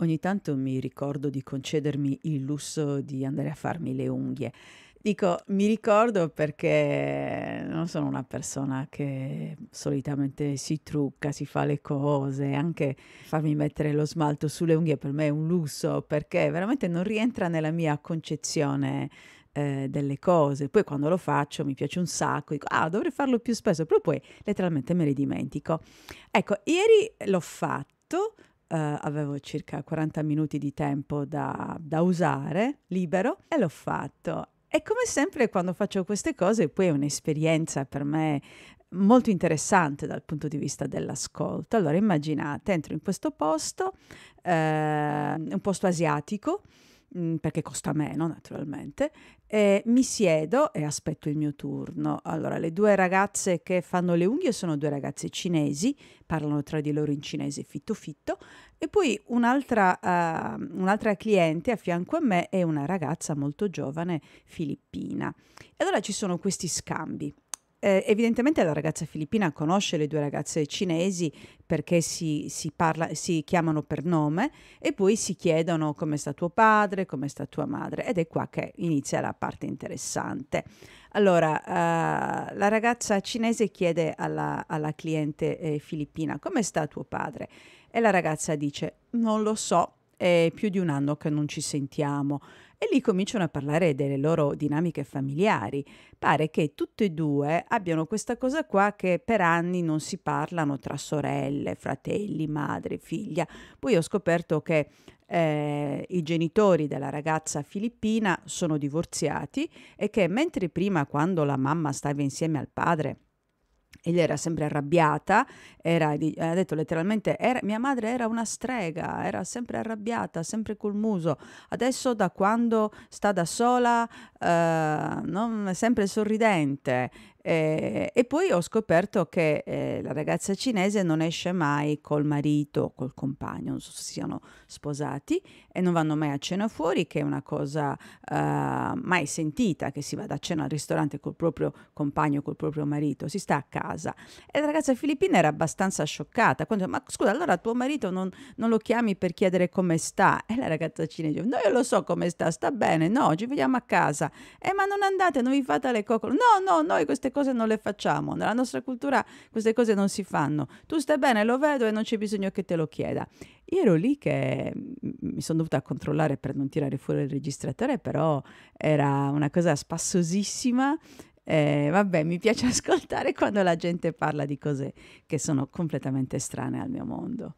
Ogni tanto mi ricordo di concedermi il lusso di andare a farmi le unghie. Dico, mi ricordo perché non sono una persona che solitamente si trucca, si fa le cose, anche farmi mettere lo smalto sulle unghie per me è un lusso perché veramente non rientra nella mia concezione eh, delle cose. Poi quando lo faccio mi piace un sacco, dico, ah, dovrei farlo più spesso, però poi letteralmente me le dimentico. Ecco, ieri l'ho fatto Uh, avevo circa 40 minuti di tempo da, da, usare, libero, e l'ho fatto. E come sempre quando faccio queste cose, poi è un'esperienza per me molto interessante dal punto di vista dell'ascolto. Allora immaginate, entro in questo posto, eh, un posto asiatico, Mm, perché costa meno naturalmente, e mi siedo e aspetto il mio turno. Allora, le due ragazze che fanno le unghie sono due ragazze cinesi, parlano tra di loro in cinese fitto fitto, e poi un'altra, uh, un'altra cliente a fianco a me è una ragazza molto giovane filippina. E allora ci sono questi scambi eh, evidentemente la ragazza filippina conosce le due ragazze cinesi perché si, si, parla, si chiamano per nome e poi si chiedono come sta tuo padre, come sta tua madre ed è qua che inizia la parte interessante. Allora, uh, la ragazza cinese chiede alla, alla cliente eh, filippina come sta tuo padre e la ragazza dice non lo so, è più di un anno che non ci sentiamo e lì cominciano a parlare delle loro dinamiche familiari. Pare che tutte e due abbiano questa cosa qua che per anni non si parlano tra sorelle, fratelli, madre, figlia. Poi ho scoperto che eh, i genitori della ragazza filippina sono divorziati e che mentre prima quando la mamma stava insieme al padre e lei era sempre arrabbiata, era, ha detto letteralmente, era, mia madre era una strega, era sempre arrabbiata, sempre col muso. Adesso da quando sta da sola eh, mm, sempre sorridente. Eh, e poi ho scoperto che eh, la ragazza cinese non esce mai col marito, col compagno, non so se siano sposati, e non vanno mai a cena fuori, che è una cosa eh, mai sentita, che si vada a cena al ristorante col proprio compagno, col proprio marito, si sta a casa. E la ragazza filippina era abbastanza scioccata, quando ma scusa, allora tuo marito non, non lo chiami per chiedere come sta? E la ragazza cinese, dice, no, io lo so come sta, sta bene, no, ci vediamo a casa. Eh, ma non andate, non vi fate le coccole. No, no, noi queste cose non le facciamo. Nella nostra cultura queste cose non si fanno. Tu stai bene, lo vedo e non c'è bisogno che te lo chieda. Io ero lì che mm, mm, mi sono dovuta controllare per non tirare fuori il registratore, però era una cosa spassosissima. Eh, vabbè, mi piace ascoltare quando la gente parla di cose che sono completamente strane al mio mondo.